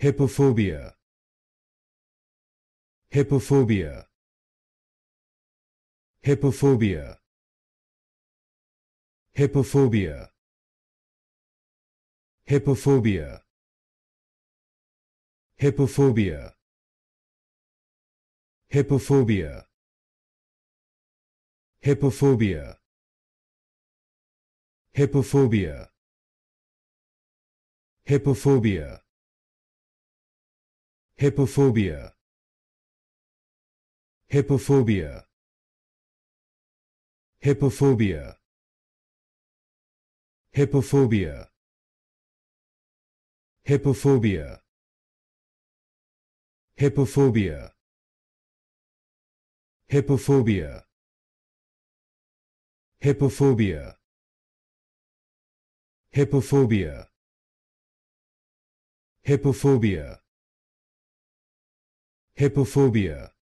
Hippophobia. Hippophobia. Hippophobia. Hippophobia. Hippophobia. Hippophobia. Hippophobia. Hippophobia. Hippophobia. Hippophobia. Hippophobia. Hippophobia. Hippophobia. Hippophobia. Hippophobia. Hippophobia. Hippophobia. Hippophobia. Hippophobia. Hippophobia. Hippophobia